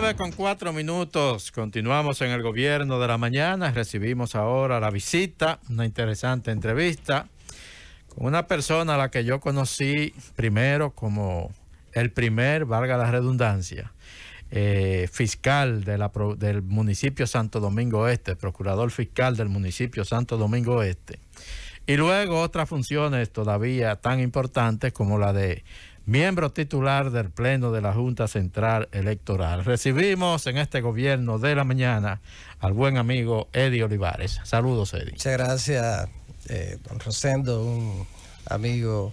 9 con 4 minutos. Continuamos en el gobierno de la mañana. Recibimos ahora la visita, una interesante entrevista con una persona a la que yo conocí primero como el primer, valga la redundancia, eh, fiscal del municipio Santo Domingo Este, procurador fiscal del municipio Santo Domingo Este. Y luego otras funciones todavía tan importantes como la de miembro titular del Pleno de la Junta Central Electoral. Recibimos en este gobierno de la mañana al buen amigo Eddie Olivares. Saludos, Eddie. Muchas gracias, eh, don Rosendo, un amigo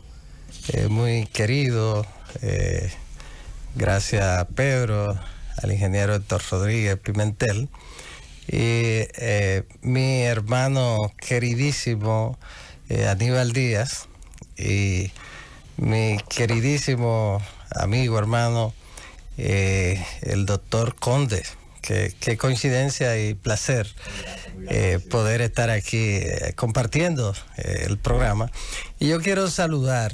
eh, muy querido. Eh, gracias a Pedro, al ingeniero Héctor Rodríguez Pimentel. Y mi hermano queridísimo Aníbal Díaz. Y mi queridísimo amigo, hermano, eh, el doctor Conde. Qué, coincidencia y placer eh, poder estar aquí eh, compartiendo el programa. Y yo quiero saludar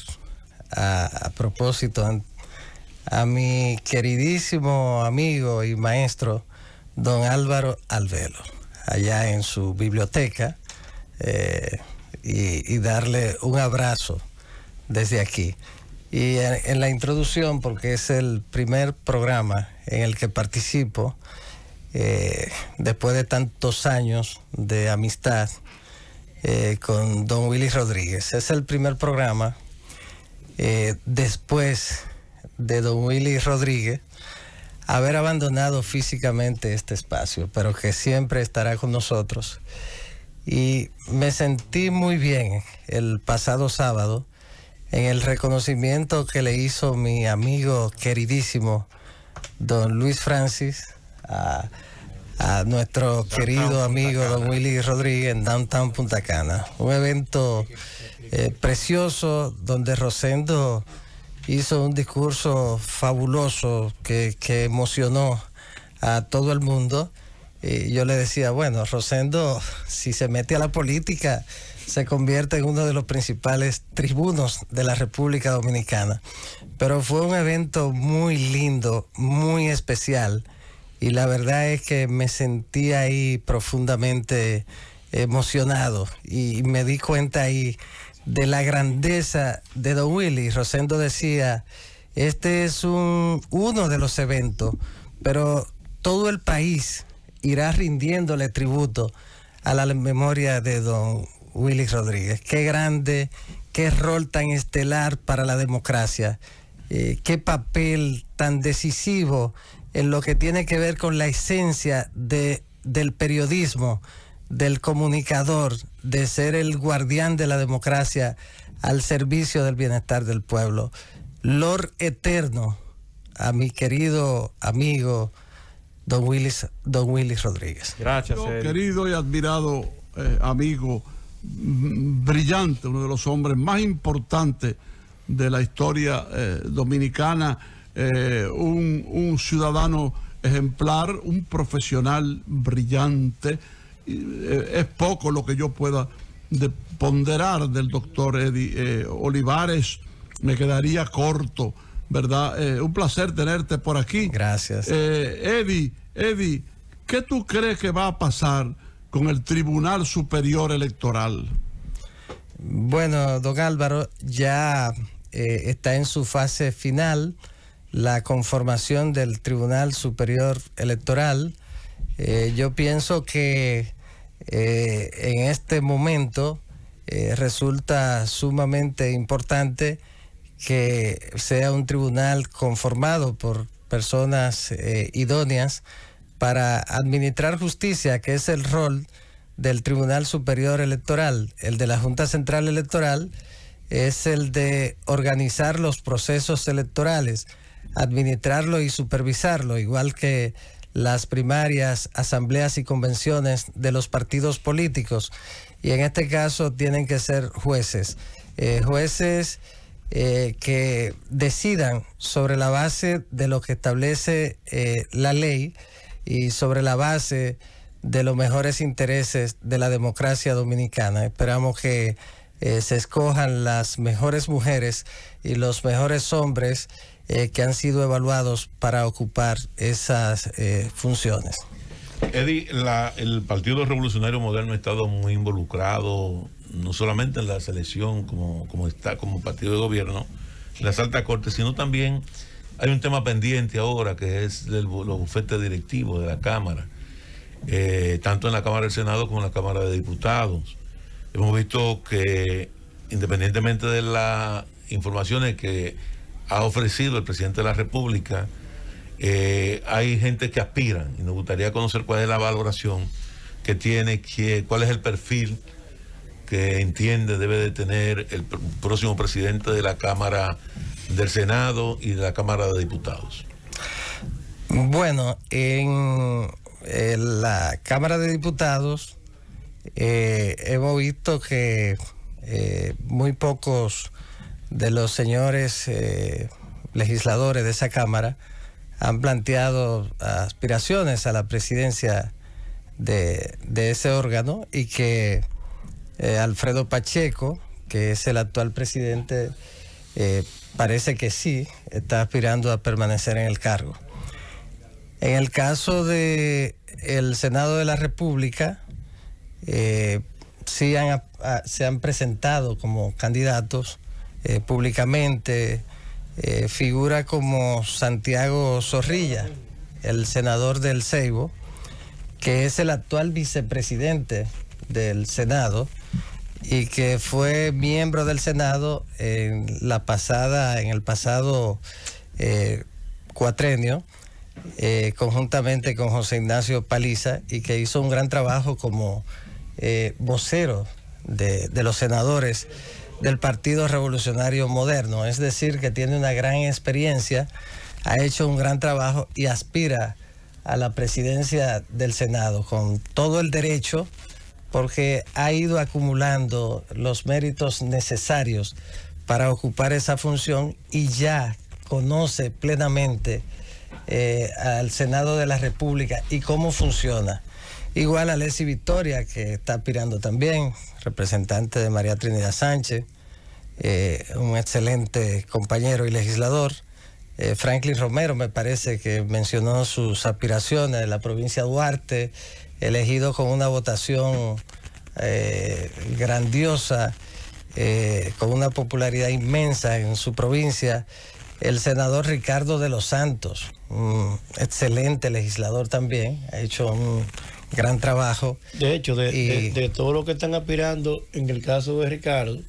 a, propósito a, mi queridísimo amigo y maestro, don Álvaro Alvelo, allá en su biblioteca, y darle un abrazo desde aquí. Y en, la introducción, porque es el primer programa en el que participo, eh, después de tantos años de amistad eh, con don Willy Rodríguez, es el primer programa eh, después de don Willy Rodríguez haber abandonado físicamente este espacio, pero que siempre estará con nosotros. Y me sentí muy bien el pasado sábado en el reconocimiento que le hizo mi amigo queridísimo don Luis Francis a, nuestro querido amigo don Willy Rodríguez en Downtown Punta Cana. Un evento eh, precioso donde Rosendo hizo un discurso fabuloso que, que emocionó a todo el mundo. Y yo le decía, bueno, Rosendo, si se mete a la política, se convierte en uno de los principales tribunos de la República Dominicana. Pero fue un evento muy lindo, muy especial, y la verdad es que me sentí ahí profundamente emocionado y me di cuenta ahí de la grandeza de Don Willy. Rosendo decía, este es un, uno de los eventos, pero todo el país irá rindiéndole tributo a la memoria de Don Willis Rodríguez. Qué grande, qué rol tan estelar para la democracia, eh, qué papel tan decisivo en lo que tiene que ver con la esencia de, del periodismo, del comunicador, de ser el guardián de la democracia al servicio del bienestar del pueblo. Lord Eterno, a mi querido amigo don Willis, don Willis Rodríguez. Gracias. Querido y admirado eh, amigo brillante, uno de los hombres más importantes de la historia eh, dominicana, eh, un, ciudadano ejemplar, un profesional brillante. Eh, es poco lo que yo pueda ponderar del doctor Eddie Olivares, me quedaría corto. ¿verdad? un placer tenerte por aquí. Gracias. Eddie, Eddie, ¿qué tú crees que va a pasar con el Tribunal Superior Electoral? Bueno, don Álvaro, ya eh, está en su fase final la conformación del Tribunal Superior Electoral. Eh, yo pienso que eh, en este momento resulta sumamente importante que sea un tribunal conformado por personas idóneas para administrar justicia, que es el rol del Tribunal Superior Electoral, el de la Junta Central Electoral, es el de organizar los procesos electorales, administrarlo y supervisarlo, igual que las primarias, asambleas y convenciones de los partidos políticos. Y en este caso tienen que ser jueces, eh, jueces eh, que decidan sobre la base de lo que establece eh, la ley y sobre la base de los mejores intereses de la democracia dominicana. Esperamos que eh, se escojan las mejores mujeres y los mejores hombres eh, que han sido evaluados para ocupar esas eh, funciones. Eddie, el Partido Revolucionario Moderno ha estado muy involucrado, no solamente en la selección como, como está como partido de gobierno, en las altas cortes, sino también hay un tema pendiente ahora que es el, los bufetes directivos de la Cámara, eh, tanto en la Cámara del Senado como en la Cámara de Diputados. Hemos visto que, independientemente de las informaciones que ha ofrecido el presidente de la República, eh, hay gente que aspira y nos gustaría conocer cuál es la valoración que tiene, cuál es el perfil que entiende debe de tener el próximo presidente de la Cámara del Senado y de la Cámara de Diputados? Bueno, en, la Cámara de Diputados eh, hemos visto que eh, muy pocos de los señores eh, legisladores de esa Cámara han planteado aspiraciones a la presidencia de, de ese órgano y que eh, Alfredo Pacheco, que es el actual presidente, parece que sí está aspirando a permanecer en el cargo. En el caso de el Senado de la República, eh, sí ah, se han presentado como candidatos eh, públicamente. Eh, figura como Santiago Zorrilla, el senador del Ceibo, que es el actual vicepresidente del Senado y que fue miembro del Senado en la pasada, en el pasado eh, cuatrenio, eh, conjuntamente con José Ignacio Paliza, y que hizo un gran trabajo como eh, vocero de los senadores del Partido Revolucionario Moderno, es decir, que tiene una gran experiencia, ha hecho un gran trabajo y aspira a la presidencia del Senado con todo el derecho porque ha ido acumulando los méritos necesarios para ocupar esa función y ya conoce plenamente eh, al Senado de la República y cómo funciona. Igual a Leslie Victoria, que está aspirando también, representante de María Trinidad Sánchez, eh, un excelente compañero y legislador. Eh, Franklin Romero, me parece, que mencionó sus aspiraciones de la provincia de Duarte, elegido con una votación eh, grandiosa, eh, con una popularidad inmensa en su provincia. El senador Ricardo de los Santos, un excelente legislador también, ha hecho un gran trabajo. De hecho, de todo lo que están aspirando, en el caso de Ricardo,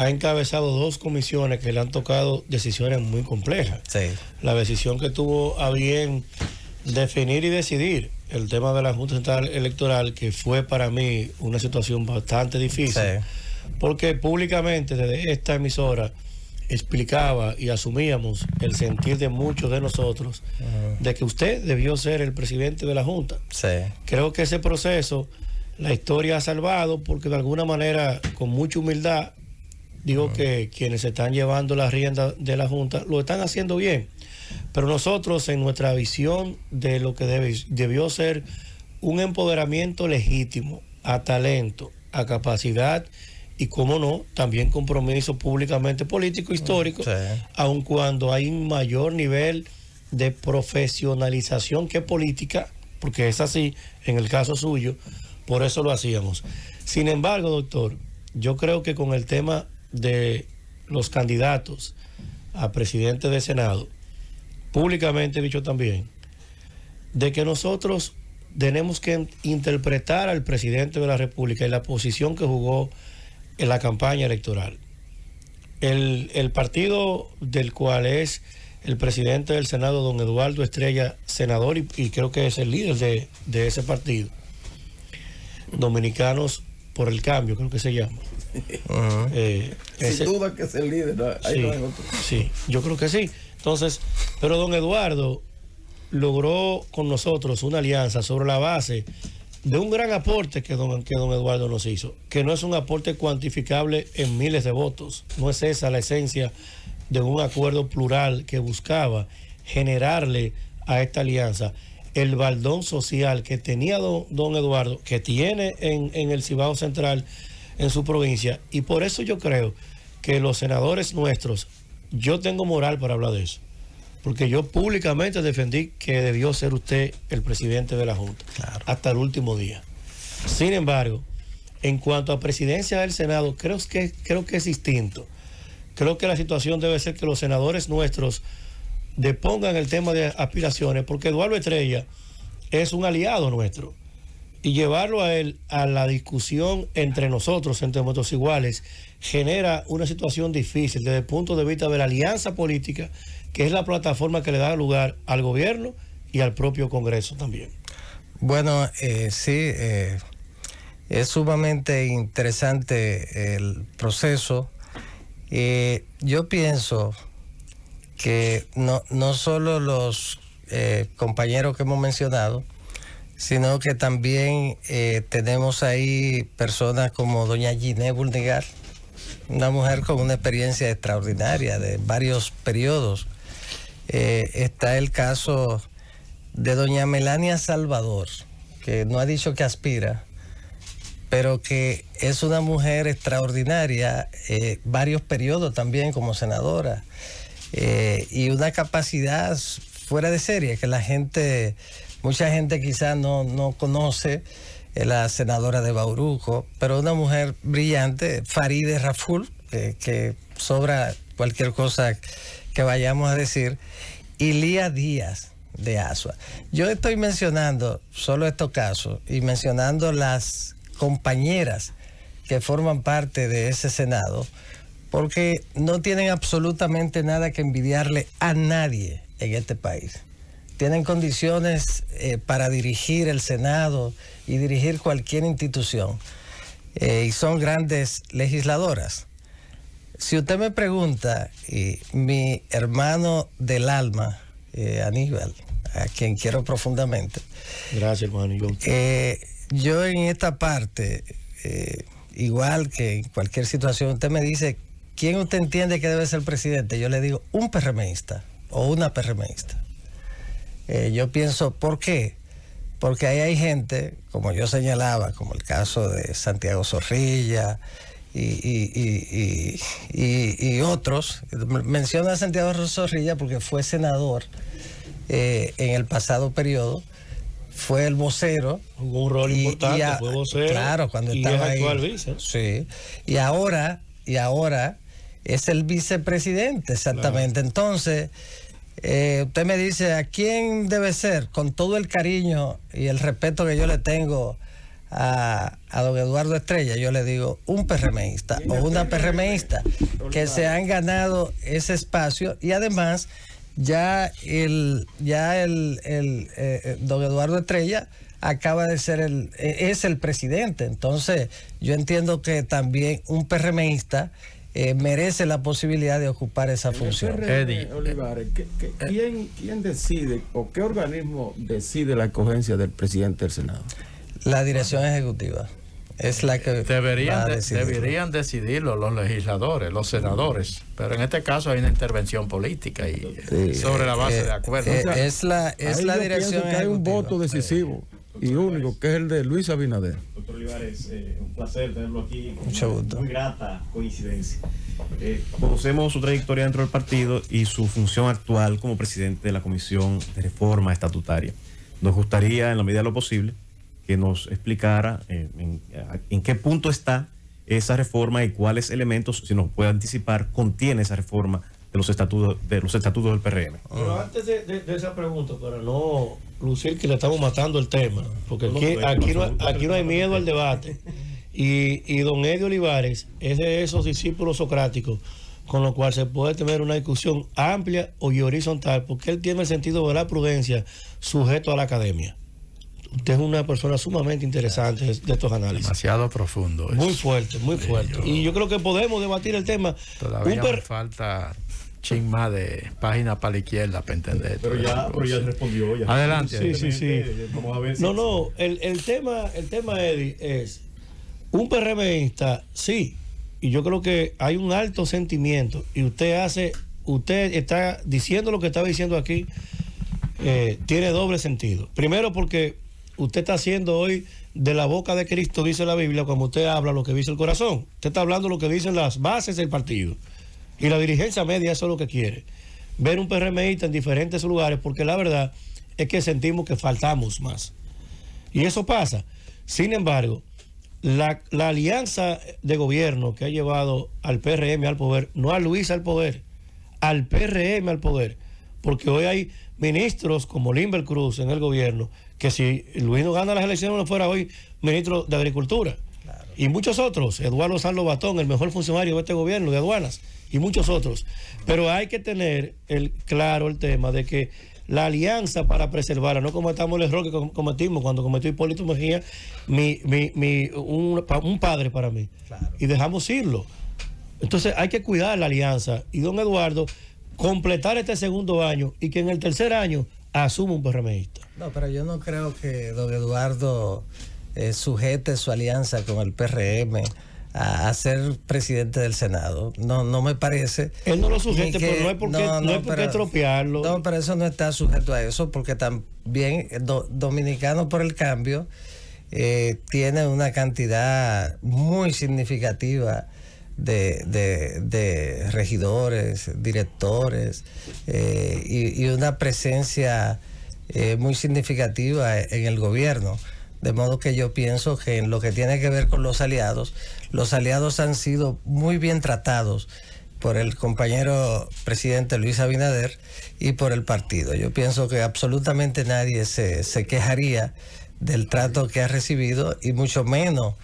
ha encabezado dos comisiones que le han tocado decisiones muy complejas. Sí. La decisión que tuvo a bien definir y decidir el tema de la Junta Central Electoral, que fue para mí una situación bastante difícil, porque públicamente desde esta emisora explicaba y asumíamos el sentir de muchos de nosotros de que usted debió ser el presidente de la Junta. Creo que ese proceso la historia ha salvado porque de alguna manera, con mucha humildad, Digo que quienes están llevando la rienda de la Junta lo están haciendo bien, pero nosotros en nuestra visión de lo que debe, debió ser un empoderamiento legítimo a talento, a capacidad y, como no, también compromiso públicamente político histórico, aun cuando hay un mayor nivel de profesionalización que política, porque es así en el caso suyo, por eso lo hacíamos. Sin embargo, doctor, yo creo que con el tema de los candidatos a presidente de Senado, públicamente dicho también, de que nosotros tenemos que interpretar al presidente de la República y la posición que jugó en la campaña electoral. El, partido del cual es el presidente del Senado, don Eduardo Estrella, senador y, creo que es el líder de, de ese partido, Dominicanos por el Cambio, creo que se llama. Eh, Sin duda que es el líder, Ahí sí, yo creo que sí. Entonces, pero don Eduardo logró con nosotros una alianza sobre la base de un gran aporte que don, Eduardo nos hizo, que no es un aporte cuantificable en miles de votos, no es esa la esencia de un acuerdo plural que buscaba generarle a esta alianza el baldón social que tenía don, Eduardo, que tiene en, en el Cibao Central, en su provincia. Y por eso yo creo que los senadores nuestros, yo tengo moral para hablar de eso. Porque yo públicamente defendí que debió ser usted el presidente de la Junta hasta el último día. Sin embargo, en cuanto a presidencia del Senado, creo que, creo que es distinto. Creo que la situación debe ser que los senadores nuestros depongan el tema de aspiraciones, porque Eduardo Estrella es un aliado nuestro y llevarlo a él a la discusión entre nosotros, entre nosotros iguales, genera una situación difícil desde el punto de vista de la alianza política, que es la plataforma que le da lugar al gobierno y al propio Congreso también. Bueno, eh, sí, eh, es sumamente interesante el proceso. Eh, yo pienso que no, no solo los compañeros que hemos mencionado, sino que también eh, tenemos ahí personas como doña Giné Bulnegar, una mujer con una experiencia extraordinaria de varios periodos. Eh, está el caso de doña Melania Salvador, que no ha dicho que aspira, pero que es una mujer extraordinaria, eh, varios periodos también como senadora, y una capacidad fuera de serie, que la gente, mucha gente quizás no, conoce, eh, la senadora de Bauruco, pero una mujer brillante, Faride Raful, que sobra cualquier cosa que vayamos a decir, y Lía Díaz de Asua. Yo estoy mencionando solo estos casos y mencionando las compañeras que forman parte de ese Senado, porque no tienen absolutamente nada que envidiarle a nadie en este país. Tienen condiciones eh, para dirigir el Senado y dirigir cualquier institución. Eh, y son grandes legisladoras. Si usted me pregunta, mi hermano del alma, eh, Aníbal, a quien quiero profundamente. Gracias, yo en esta parte, igual que en cualquier situación, usted me dice, ¿quién usted entiende que debe ser presidente? Yo le digo, un PRMista o una PRMista. Eh, yo pienso, ¿por qué? Porque ahí hay gente, como yo señalaba, como el caso de Santiago Zorrilla y, otros. Menciona a Santiago Zorrilla porque fue senador eh, en el pasado periodo fue el vocero. Jugó un rol importante, fue Claro, cuando y estaba ahí. Sí. Y ahora, y ahora es el vicepresidente, exactamente. Entonces, eh, usted me dice, ¿a quién debe ser? Con todo el cariño y el respeto que yo le tengo a, don Eduardo Estrella, yo le digo, un PRMista o una PRMista que se han ganado ese espacio y además ya el, ya el, eh, eh, don Eduardo Estrella acaba de ser el, e, es el presidente. Entonces, yo entiendo que también un PRMista eh, merece la posibilidad de ocupar esa función. Eddie. quién, decide o qué organismo decide la cogencia del presidente del Senado? La dirección ejecutiva. Es la que deberían, decidirlo los legisladores, los senadores, pero en este caso hay una intervención política y sobre la base eh, de acuerdos. Eh, es la, es la dirección ejecutiva. Que hay un voto decisivo y único, que es el de Luis Abinader. Doctor Olivares, eh, un placer tenerlo aquí. Mucha gusto. Muy grata coincidencia. Eh, conocemos su trayectoria dentro del partido y su función actual como presidente de la Comisión de Reforma Estatutaria. Nos gustaría, en la medida de lo posible, que nos explicara eh, en qué punto está esa reforma y cuáles elementos, si nos puede anticipar, contiene esa reforma de los estatutos de los estatutos del PRM. Pero antes de, esa pregunta, para no lucir que le estamos matando el tema, porque aquí, no, hay miedo al debate. Y, y don Eddie Olivares es de esos discípulos socráticos con los cuales se puede tener una discusión amplia y horizontal, porque él tiene el sentido de la prudencia sujeto a la academia. Usted es una persona sumamente interesante de estos análisis. Demasiado profundo. Muy fuerte, muy fuerte. Y yo creo que podemos debatir el tema. Todavía falta ching más de página para la izquierda para entender. Pero ya, pero ya respondió. Adelante. Sí, sí, sí. no, no, el, el, tema, el tema, Eddie, es un PRMista, sí, y yo creo que hay un alto sentimiento, y usted hace, usted está diciendo lo que estaba diciendo aquí, eh, tiene doble sentido. Primero porque usted está haciendo hoy de la boca de Cristo, dice la Biblia, cuando usted habla lo que dice el corazón. Usted está hablando lo que dicen las bases del partido. Y la dirigencia media eso es lo que quiere. Ver un PRMista en diferentes lugares, porque la verdad es que sentimos que faltamos más. Y eso pasa. Sin embargo, la, la alianza de gobierno que ha llevado al PRM al poder, no a Luis al poder, al PRM al poder, porque hoy hay ministros como Limber Cruz en el gobierno, que si Luis no gana las elecciones no fuera hoy ministro de Agricultura y muchos otros, Eduardo Sanlo Batón, el mejor funcionario de este gobierno de aduanas, y muchos otros. Pero hay que tener el, claro el tema de que la alianza para preservarla, no cometamos el error que cometimos cuando cometió Hipólito Mejía, mi, mi, mi, un, padre para mí, y dejamos irlo. Entonces hay que cuidar la alianza. Y don Eduardo, completar este segundo año y que en el tercer año asuma un PRMista. No, pero yo no creo que don Eduardo eh, sujete su alianza con el PRM a, ser presidente del Senado. No, no me parece. Él no lo sujete, pero no por no, pero, eso no está sujeto a eso, porque también eh, Dominicano por el Cambio eh, tiene una cantidad muy significativa. De, regidores, directores eh, y, una presencia muy significativa en el gobierno. De modo que yo pienso que en lo que tiene que ver con los aliados, los aliados han sido muy bien tratados por el compañero presidente Luis Abinader y por el partido. Yo pienso que absolutamente nadie se, quejaría del trato que ha recibido y mucho menos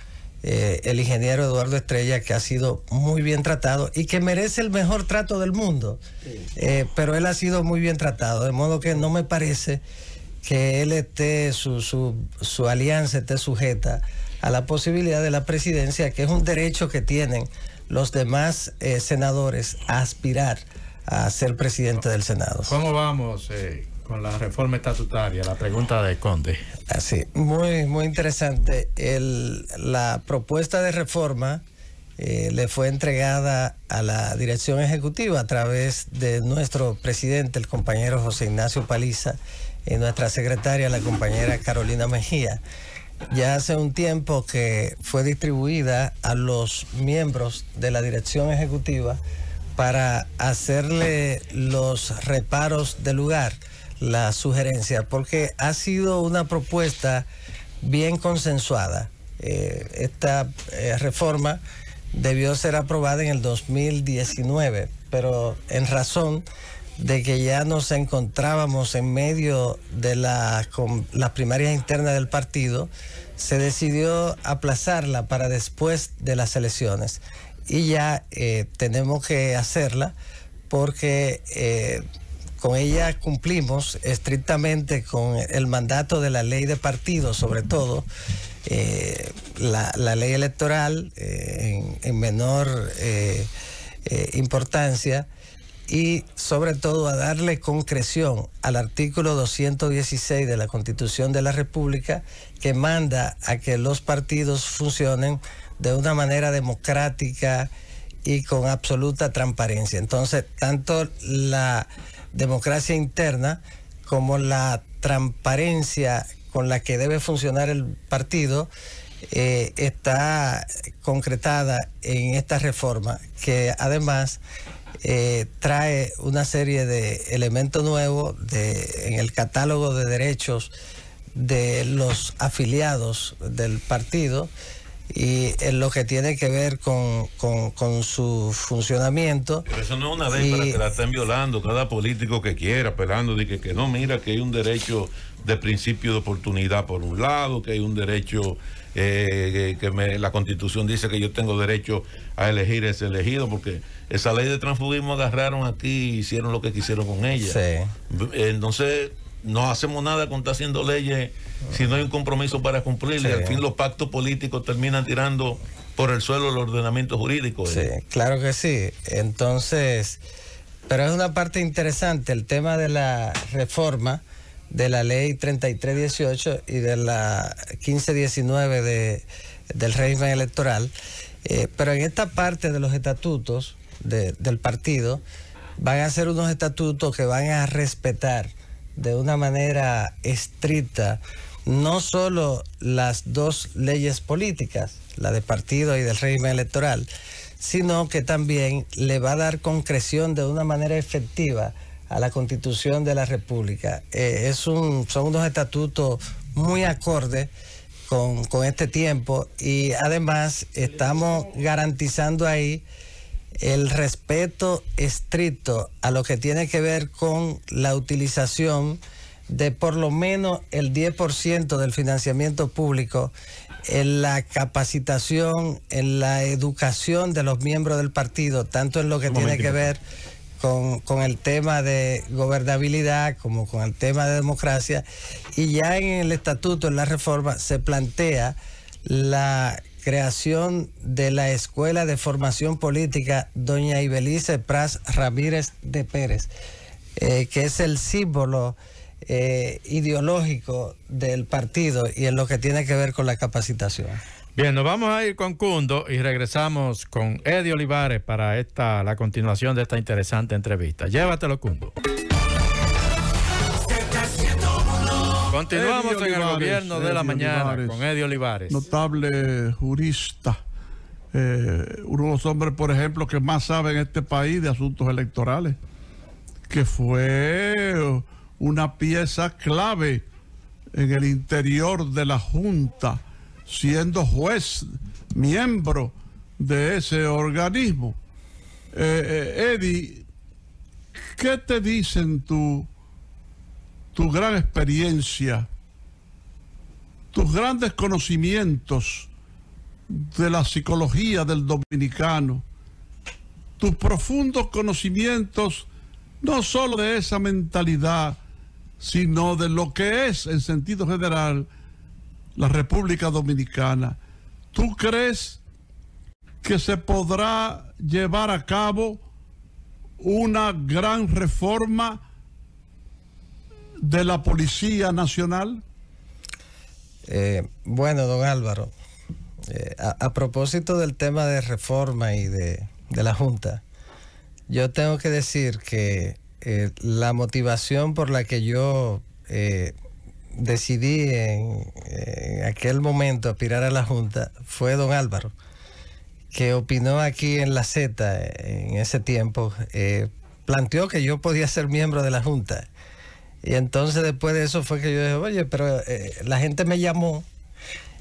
eh, el ingeniero Eduardo Estrella, que ha sido muy bien tratado y que merece el mejor trato del mundo. Eh, pero él ha sido muy bien tratado, de modo que no me parece que él esté, su, su, alianza esté sujeta a la posibilidad de la presidencia, que es un derecho que tienen los demás eh, senadores a aspirar a ser presidente del Senado. ¿Cómo vamos eh, con la reforma estatutaria? La pregunta de Conde. Así, muy, muy interesante. la propuesta de reforma eh, le fue entregada a la dirección ejecutiva a través de nuestro presidente, el compañero José Ignacio Paliza y nuestra secretaria, la compañera Carolina Mejía. Ya hace un tiempo que fue distribuida a los miembros de la dirección ejecutiva para hacerle los reparos de lugar, la sugerencia, porque ha sido una propuesta bien consensuada. Eh, esta eh, reforma debió ser aprobada en el 2019, pero en razón de que ya nos encontrábamos en medio de la, las primarias internas del partido, se decidió aplazarla para después de las elecciones. Y ya eh, tenemos que hacerla porque eh, con ella cumplimos estrictamente con el mandato de la ley de partido, sobre todo. Eh, la, ley electoral en, menor importancia y sobre todo a darle concreción al artículo 216 de la Constitución de la República que manda a que los partidos funcionen de una manera democrática y con absoluta transparencia. Entonces, tanto la democracia interna como la transparencia con la que debe funcionar el partido eh, está concretada en esta reforma que además eh, trae una serie de elementos nuevos en el catálogo de derechos de los afiliados del partido y en lo que tiene que ver con, su funcionamiento. Pero eso no es una ley para que la estén violando cada político que quiera, pelando de que, que no, mira que hay un derecho de principio de oportunidad por un lado, que hay un derecho eh, que la constitución dice que yo tengo derecho a elegir ese elegido, porque esa ley de transfugismo agarraron aquí y hicieron lo que quisieron con ella. Entonces, no hacemos nada con estar haciendo leyes si no hay un compromiso para cumplir. Y Al fin los pactos políticos terminan tirando por el suelo el ordenamiento jurídico. ¿eh? Sí, claro que sí. Entonces, pero es una parte interesante el tema de la reforma de la ley 3318 y de la 1519 de, del régimen electoral. Eh, pero en esta parte de los estatutos, del partido, van a ser unos estatutos que van a respetar de una manera estricta no solo las dos leyes políticas, la de partido y del régimen electoral, sino que también le va a dar concreción de una manera efectiva a la constitución de la República. Eh, es un, son unos estatutos muy acordes con, con este tiempo y además estamos garantizando ahí el respeto estricto a lo que tiene que ver con la utilización de por lo menos el 10% del financiamiento público en la capacitación, en la educación de los miembros del partido, tanto en lo que tiene que ver con, con, el tema de gobernabilidad como con el tema de democracia. Y ya en el estatuto, en la reforma, se plantea la creación de la Escuela de Formación Política Doña Ibelice Pras Ramírez de Pérez, eh, que es el símbolo eh, ideológico del partido y en lo que tiene que ver con la capacitación. Bien, nos vamos a ir con Cundo y regresamos con Eddie Olivares para esta, la continuación de esta interesante entrevista. Llévatelo, Cundo. Continuamos en el gobierno de la mañana con Eddie Olivares. Notable jurista. Eh, uno de los hombres, por ejemplo, que más sabe en este país de asuntos electorales, que fue una pieza clave en el interior de la Junta, siendo juez, miembro de ese organismo. Eh, eh, Eddie, ¿qué te dicen tú? tu gran experiencia, tus grandes conocimientos de la psicología del dominicano, tus profundos conocimientos no solo de esa mentalidad, sino de lo que es en sentido general la República Dominicana. ¿Tú crees que se podrá llevar a cabo una gran reforma de la Policía Nacional? Eh, bueno, don Álvaro, eh, a, propósito del tema de reforma y de, la Junta, yo tengo que decir que eh, la motivación por la que yo decidí en, en, aquel momento aspirar a la Junta fue don Álvaro, que opinó aquí en la Z en ese tiempo, planteó que yo podía ser miembro de la Junta y entonces después de eso fue que yo dije, oye, pero eh, la gente me llamó.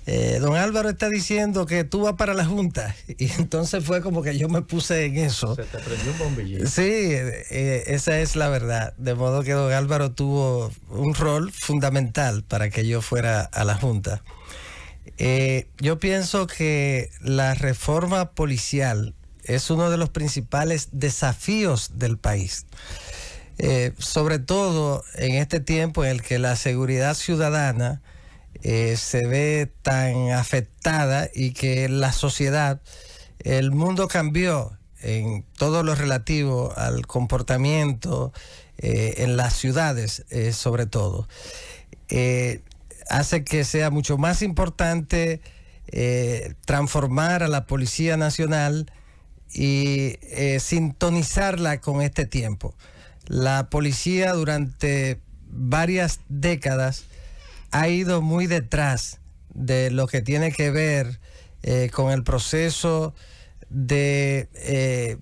Eh, don Álvaro está diciendo que tú vas para la Junta. Y entonces fue como que yo me puse en eso. Se te prendió un bombillito. Sí, eh, esa es la verdad. De modo que don Álvaro tuvo un rol fundamental para que yo fuera a la Junta. yo pienso que la reforma policial es uno de los principales desafíos del país. Eh, sobre todo en este tiempo en el que la seguridad ciudadana eh, se ve tan afectada y que la sociedad, el mundo cambió en todo lo relativo al comportamiento eh, en las ciudades, sobre todo. hace que sea mucho más importante transformar a la Policía Nacional y sintonizarla con este tiempo. La policía durante varias décadas ha ido muy detrás de lo que tiene que ver eh, con el proceso de eh,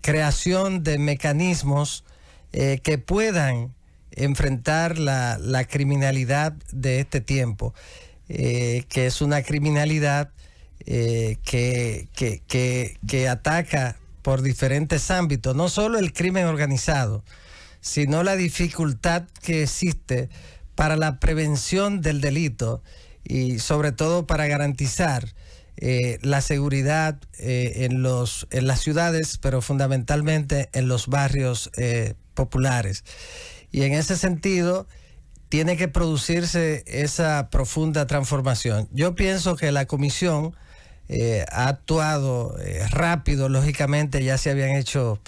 creación de mecanismos eh, que puedan enfrentar la, criminalidad de este tiempo, que es una criminalidad que, que, que, que ataca por diferentes ámbitos, no solo el crimen organizado, sino la dificultad que existe para la prevención del delito y sobre todo para garantizar eh, la seguridad eh, en, los, en las ciudades, pero fundamentalmente en los barrios eh, populares. Y en ese sentido, tiene que producirse esa profunda transformación. Yo pienso que la comisión eh, ha actuado eh, rápido, lógicamente ya se habían hecho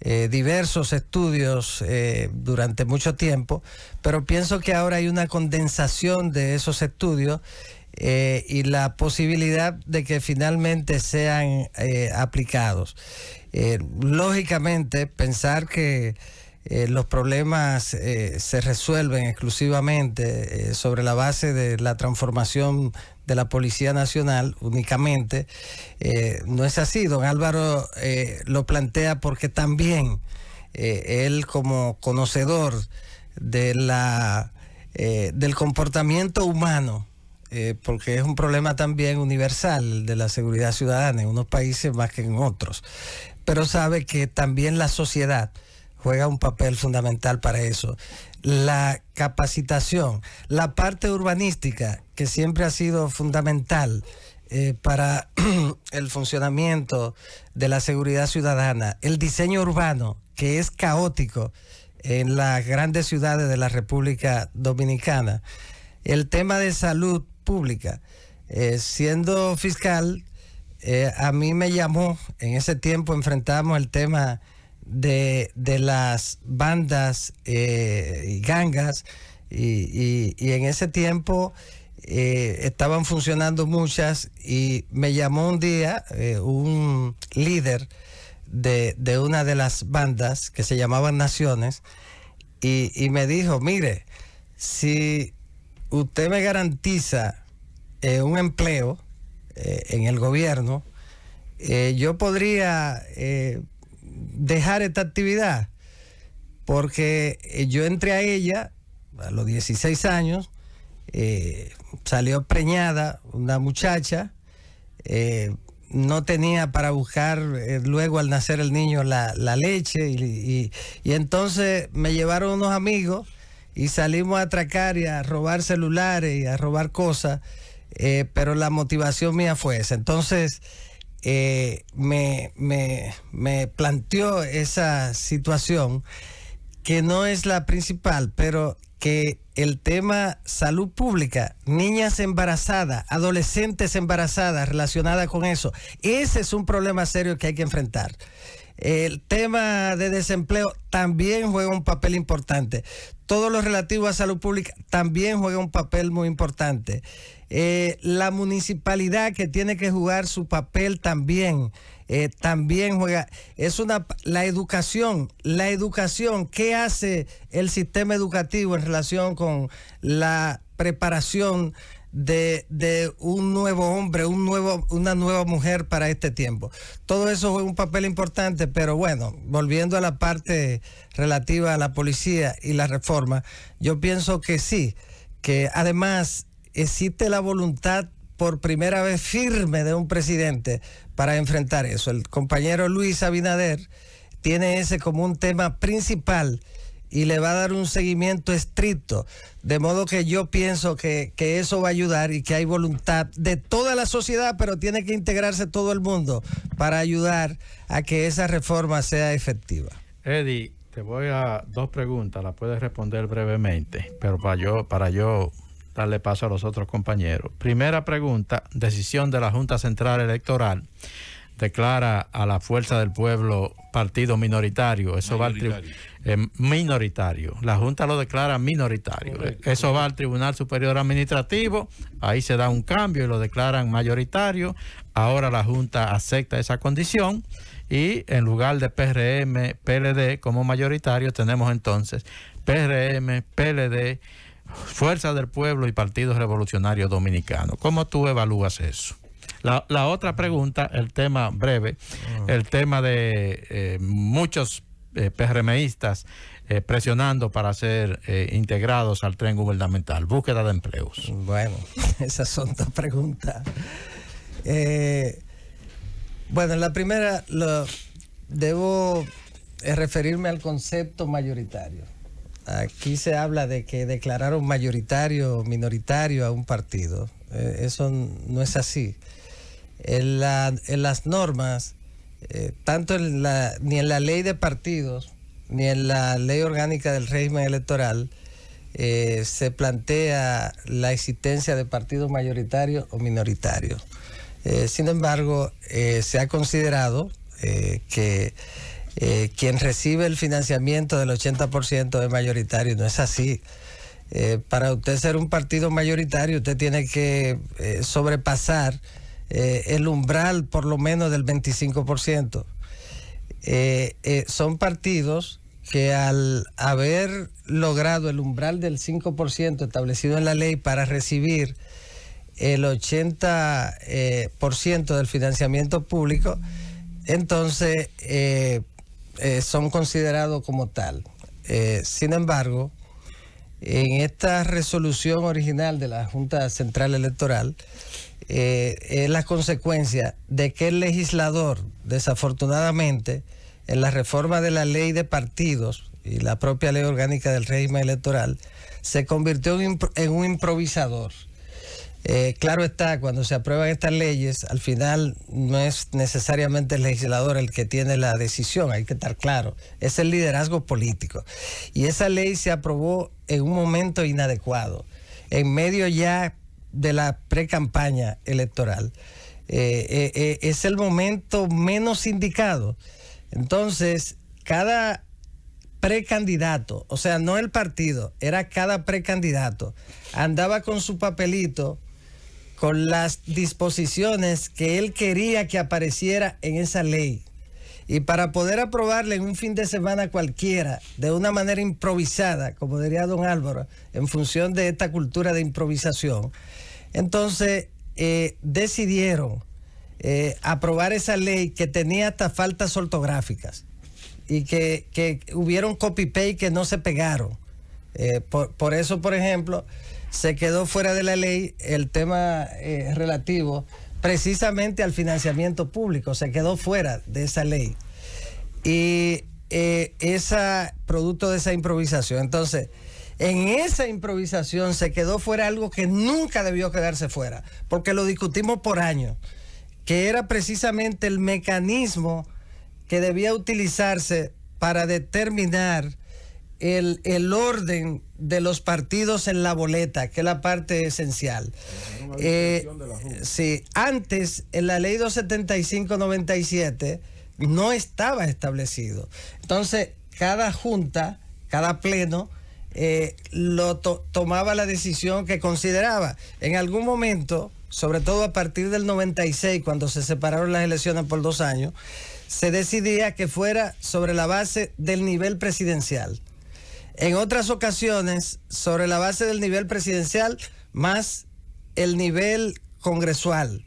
eh, diversos estudios durante mucho tiempo, pero pienso que ahora hay una condensación de esos estudios y la posibilidad de que finalmente sean aplicados. lógicamente, pensar que... los problemas se resuelven exclusivamente sobre la base de la transformación de la Policía Nacional únicamente. Eh, no es así, don Álvaro eh, lo plantea porque también eh, él como conocedor de la, del comportamiento humano, porque es un problema también universal de la seguridad ciudadana en unos países más que en otros, pero sabe que también la sociedad juega un papel fundamental para eso la capacitación, la parte urbanística, que siempre ha sido fundamental eh, para el funcionamiento de la seguridad ciudadana, el diseño urbano, que es caótico en las grandes ciudades de la República Dominicana, el tema de salud pública. Eh, siendo fiscal, eh, a mí me llamó, en ese tiempo enfrentamos el tema de, las bandas eh, y gangas y, en ese tiempo eh, estaban funcionando muchas y me llamó un día eh, un líder de, una de las bandas que se llamaban Naciones y, me dijo, mire, si usted me garantiza un empleo en el gobierno, yo podría dejar esta actividad, porque eh, yo entré a ella a los 16 años, eh, salió preñada una muchacha, eh, no tenía para buscar luego al nacer el niño la, leche y, entonces me llevaron unos amigos y salimos a atracar y a robar celulares y a robar cosas, pero la motivación mía fue esa. Entonces, eh, me, me, me planteó esa situación que no es la principal, pero que el tema salud pública, niñas embarazadas, adolescentes embarazadas relacionadas con eso, ese es un problema serio que hay que enfrentar. El tema de desempleo también juega un papel importante. Todo lo relativo a salud pública también juega un papel muy importante. Eh, la municipalidad que tiene que jugar su papel también, eh, también juega. Es una la educación, la educación, ¿qué hace el sistema educativo en relación con la preparación de, un nuevo hombre, un nuevo, una nueva mujer para este tiempo. Todo eso fue un papel importante, pero bueno, volviendo a la parte relativa a la policía y la reforma, yo pienso que sí, que además existe la voluntad por primera vez firme de un presidente para enfrentar eso. El compañero Luis Abinader tiene ese como un tema principal y le va a dar un seguimiento estricto. De modo que yo pienso que, eso va a ayudar y que hay voluntad de toda la sociedad, pero tiene que integrarse todo el mundo para ayudar a que esa reforma sea efectiva. Eddie, te voy a dos preguntas, las puedes responder brevemente, pero para yo, para yo darle paso a los otros compañeros. Primera pregunta, decisión de la Junta Central Electoral declara a la Fuerza del Pueblo partido minoritario. Eso va al eh, minoritario. La Junta lo declara minoritario. Eso va al Tribunal Superior Administrativo. Ahí se da un cambio y lo declaran mayoritario. Ahora la Junta acepta esa condición y en lugar de PRM, PLD como mayoritario tenemos entonces PRM, PLD, Fuerza del Pueblo y Partido Revolucionario Dominicano. ¿Cómo tú evalúas eso? La, otra pregunta, el tema breve, mm. el tema de eh, muchos eh, PRMistas eh, presionando para ser integrados al tren gubernamental, búsqueda de empleos. Bueno, esas son dos preguntas. bueno, la primera, debo referirme al concepto mayoritario. Aquí se habla de que declararon mayoritario o minoritario a un partido. eso no es así en, las normas, eh, tanto en la, ni en la ley de partidos, ni en la ley orgánica del régimen electoral, eh, se plantea la existencia de partidos mayoritarios o minoritarios. Eh, sin embargo, se ha considerado que quien recibe el financiamiento del 80% es mayoritario. No es así. para usted ser un partido mayoritario, usted tiene que sobrepasar eh, el umbral por lo menos del 25%. Eh, eh, son partidos que al haber logrado el umbral del 5% establecido en la ley para recibir el 80% del financiamiento público, entonces son considerados como tal. sin embargo, en esta resolución original de la Junta Central Electoral, eh, es la consecuencia de que el legislador, desafortunadamente, en la reforma de la ley de partidos y la propia ley orgánica del régimen electoral, se convirtió en un improvisador. Eh, claro está, cuando se aprueban estas leyes, al final no es necesariamente el legislador el que tiene la decisión, hay que estar claro, es el liderazgo político. Y esa ley se aprobó en un momento inadecuado, en medio ya de la pre-campaña electoral. Eh, eh, eh, es el momento menos indicado. Entonces, cada precandidato, o sea, no el partido, era cada precandidato, andaba con su papelito, con las disposiciones que él quería que apareciera en esa ley. Y para poder aprobarle en un fin de semana cualquiera, de una manera improvisada, como diría don Álvaro, en función de esta cultura de improvisación, entonces, eh, decidieron eh, aprobar esa ley que tenía hasta faltas ortográficas y que, que hubieron copy-paste que no se pegaron. Eh, por, eso, por ejemplo, se quedó fuera de la ley el tema relativo precisamente al financiamiento público, se quedó fuera de esa ley. Y esa producto de esa improvisación. Entonces, en esa improvisación se quedó fuera algo que nunca debió quedarse fuera, porque lo discutimos por años, que era precisamente el mecanismo que debía utilizarse para determinar el, orden de los partidos en la boleta, que es la parte esencial. Eh, antes en la ley 275-97 no estaba establecido. Entonces, cada junta, cada pleno, eh, lo tomaba la decisión que consideraba. En algún momento, sobre todo a partir del 96, cuando se separaron las elecciones por dos años, se decidía que fuera sobre la base del nivel presidencial. En otras ocasiones, sobre la base del nivel presidencial más el nivel congresual.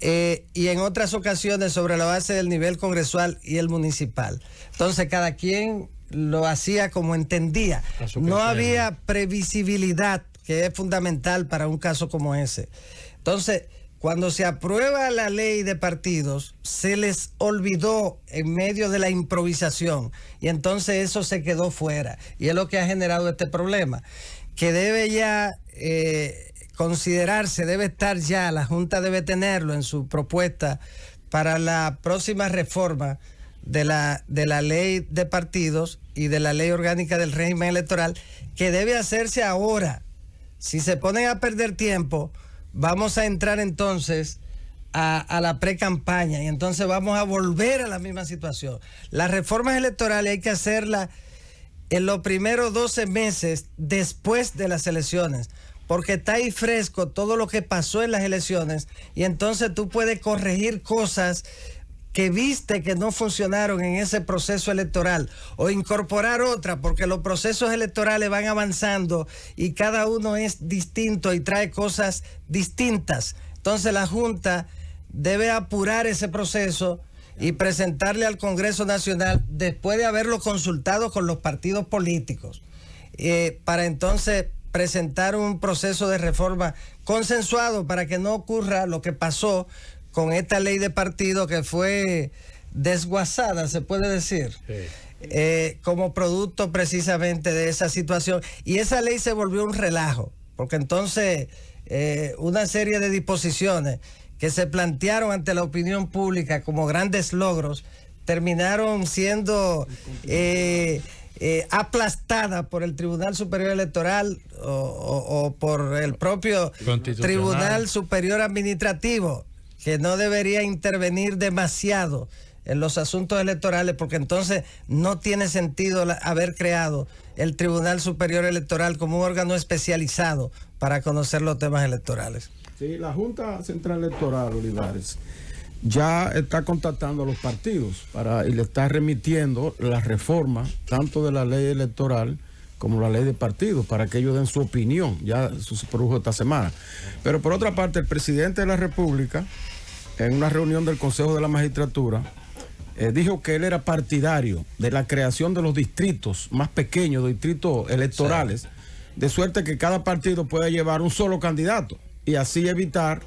Eh, y en otras ocasiones sobre la base del nivel congresual y el municipal. Entonces, cada quien lo hacía como entendía. No había previsibilidad, que es fundamental para un caso como ese. Entonces, cuando se aprueba la ley de partidos, se les olvidó en medio de la improvisación y entonces eso se quedó fuera. Y es lo que ha generado este problema, que debe ya eh, considerarse, debe estar ya, la Junta debe tenerlo en su propuesta para la próxima reforma de la, de la ley de partidos y de la ley orgánica del régimen electoral que debe hacerse ahora. Si se ponen a perder tiempo, vamos a entrar entonces a, a la pre-campaña y entonces vamos a volver a la misma situación. Las reformas electorales hay que hacerlas en los primeros 12 meses después de las elecciones, porque está ahí fresco todo lo que pasó en las elecciones y entonces tú puedes corregir cosas que viste que no funcionaron en ese proceso electoral o incorporar otra porque los procesos electorales van avanzando y cada uno es distinto y trae cosas distintas. Entonces la Junta debe apurar ese proceso y presentarle al Congreso Nacional después de haberlo consultado con los partidos políticos eh, para entonces presentar un proceso de reforma consensuado para que no ocurra lo que pasó con esta ley de partido que fue desguazada, se puede decir. Eh, como producto precisamente de esa situación. Y esa ley se volvió un relajo, porque entonces eh, una serie de disposiciones que se plantearon ante la opinión pública como grandes logros terminaron siendo eh, aplastadas por el Tribunal Superior Electoral o por el propio Tribunal Superior Administrativo que no debería intervenir demasiado en los asuntos electorales, porque entonces no tiene sentido haber creado el Tribunal Superior Electoral como un órgano especializado para conocer los temas electorales. Sí, la Junta Central Electoral, Olivares, ya está contactando a los partidos para, y le está remitiendo las reformas, tanto de la ley electoral, como la ley de partidos, para que ellos den su opinión. Ya se produjo esta semana. Pero por otra parte, el presidente de la República en una reunión del Consejo de la Magistratura, eh, dijo que él era partidario de la creación de los distritos más pequeños, distritos electorales, de suerte que cada partido pueda llevar un solo candidato y así evitar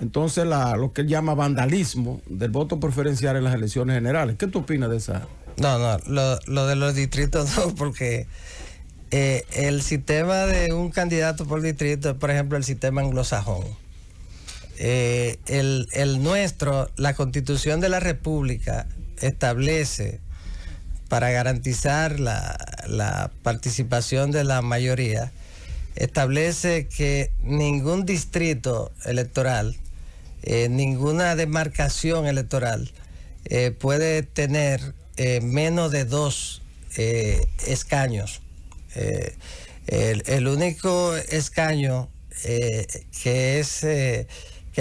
entonces lo que él llama vandalismo del voto preferencial en las elecciones generales. ¿Qué tú opinas de esa? No, no, lo, de los distritos porque eh, el sistema de un candidato por distrito es, por ejemplo, el sistema anglosajón eh, el, nuestro, la constitución de la República establece para garantizar la, participación de la mayoría, establece que ningún distrito electoral, eh, ninguna demarcación electoral eh, puede tener menos de dos escaños. el, único escaño que es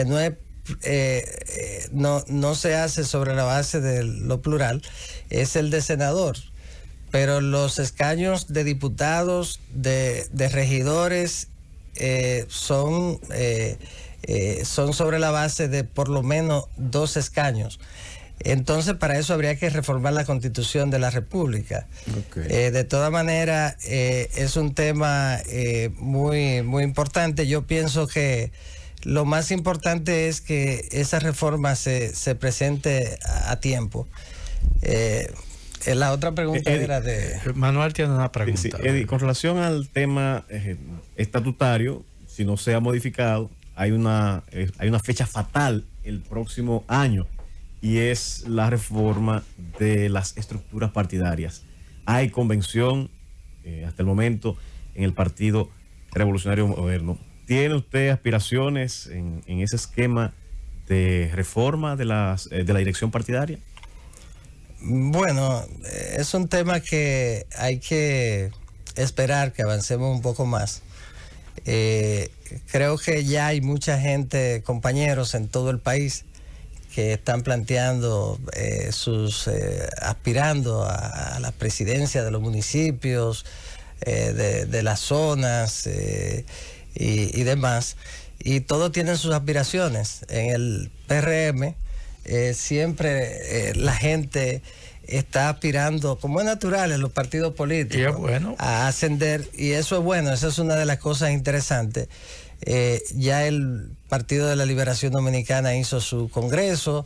no eh, eh, no, no se hace sobre la base de lo plural, es el de senador. Pero los escaños de diputados, de, regidores, eh, son, son sobre la base de por lo menos dos escaños. Entonces, para eso habría que reformar la constitución de la República. de toda manera, es un tema muy, muy importante. Yo pienso que lo más importante es que esa reforma se, presente a, tiempo. Eh, eh, la otra pregunta era de... Manuel tiene una pregunta. con relación al tema eh, estatutario, si no se ha modificado, hay una, hay una fecha fatal el próximo año y es la reforma de las estructuras partidarias. Hay convención hasta el momento en el Partido Revolucionario Moderno. ¿Tiene usted aspiraciones en, ese esquema de reforma eh, de, la dirección partidaria? Bueno, es un tema que hay que esperar que avancemos un poco más. Eh, creo que ya hay mucha gente, compañeros en todo el país, que están planteando eh, sus, aspirando a, la presidencia de los municipios, de, las zonas y, demás, y todos tienen sus aspiraciones. En el PRM eh, siempre eh, la gente está aspirando, como es natural en los partidos políticos, a ascender, y eso es bueno, esa es una de las cosas interesantes. Eh, ya el Partido de la Liberación Dominicana hizo su congreso,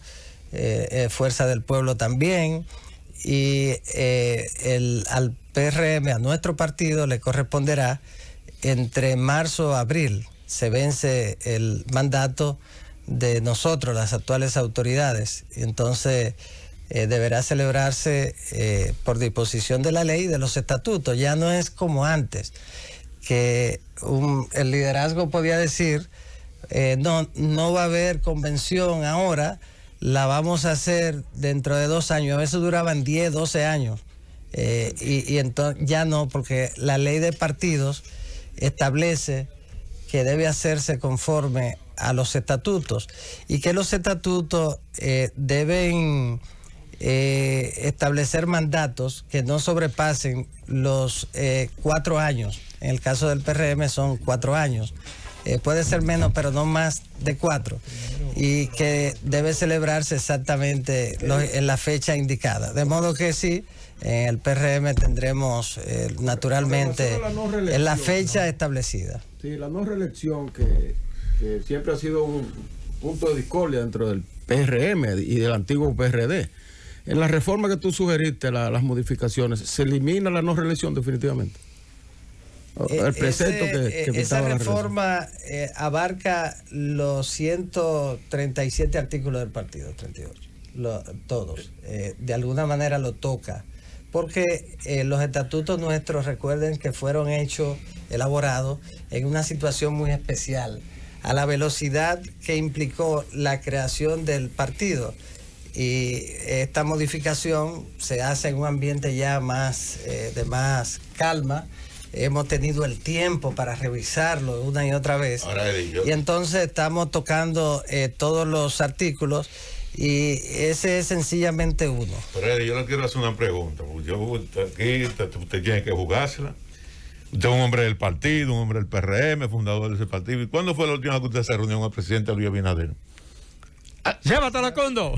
Fuerza del Pueblo también, y el, al PRM, a nuestro partido, le corresponderá entre marzo y abril se vence el mandato de nosotros, las actuales autoridades. Entonces, eh, deberá celebrarse eh, por disposición de la ley y de los estatutos. Ya no es como antes, que el liderazgo podía decir, eh, no, no va a haber convención ahora, la vamos a hacer dentro de dos años. A veces duraban 10, 12 años. y, y entonces ya no, porque la ley de partidos establece que debe hacerse conforme a los estatutos y que los estatutos eh, deben eh, establecer mandatos que no sobrepasen los eh, cuatro años. En el caso del PRM son cuatro años. puede ser menos, pero no más de cuatro. Y que debe celebrarse exactamente en la fecha indicada. De modo que sí. En eh, el PRM tendremos eh, naturalmente en la fecha establecida. Sí, la no reelección que, siempre ha sido un punto de discordia dentro del PRM y del antiguo PRD. En la reforma que tú sugeriste, las modificaciones, ¿se elimina la no reelección definitivamente? Eh, el precepto que, Esa reforma abarca los 137 artículos del partido, 38. todos. de alguna manera lo toca porque eh, los estatutos nuestros, recuerden que fueron hechos, elaborados en una situación muy especial, a la velocidad que implicó la creación del partido. Y esta modificación se hace en un ambiente ya más eh, de más calma. Hemos tenido el tiempo para revisarlo una y otra vez. y entonces estamos tocando eh, todos los artículos y ese es sencillamente uno. Pero yo le quiero hacer una pregunta. Yo, aquí usted tiene que jugársela. Usted es un hombre del partido, un hombre del PRM, fundador de ese partido. ¿Y cuándo fue la última vez que usted se reunió con el presidente Luis Abinader? Ah, ¡Llévatela, Condo!